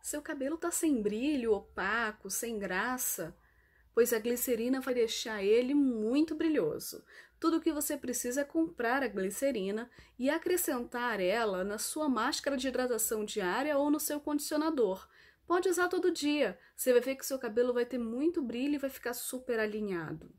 Seu cabelo está sem brilho, opaco, sem graça, pois a glicerina vai deixar ele muito brilhoso. Tudo o que você precisa é comprar a glicerina e acrescentar ela na sua máscara de hidratação diária ou no seu condicionador. Pode usar todo dia. Você vai ver que seu cabelo vai ter muito brilho e vai ficar super alinhado.